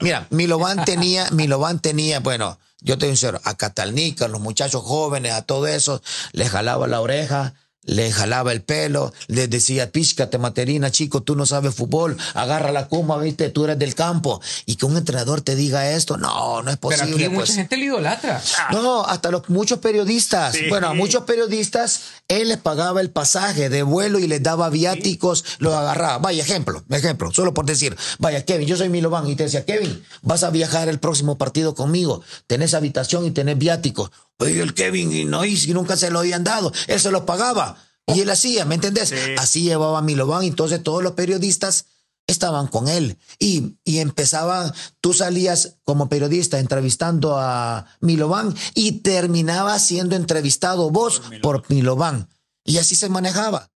Mira, Milovan tenía, Milovan tenía, bueno, yo te digo a Catalnica, a los muchachos jóvenes, a todo eso, les jalaba la oreja le jalaba el pelo, le decía, píscate materina, chico, tú no sabes fútbol, agarra la cuma, viste, tú eres del campo. Y que un entrenador te diga esto, no, no es posible. Pero mucha pues. gente le idolatra. No, ah. no, hasta los, muchos periodistas, bueno, a muchos periodistas, él les pagaba el pasaje de vuelo y les daba viáticos, lo los agarraba. Vaya, ejemplo, ejemplo, solo por decir, vaya, Kevin, yo soy Milovan y te decía, Kevin, vas a viajar el próximo partido conmigo, tenés habitación y tenés viáticos. Pues Oye, el Kevin y no, nunca se lo habían dado. Él se lo pagaba. Y él hacía, ¿me entendés? Así llevaba a Milovan. Entonces todos los periodistas estaban con él. Y, y tú salías como periodista entrevistando a Milovan y terminaba siendo entrevistado vos por Por Milovan. Y así se manejaba.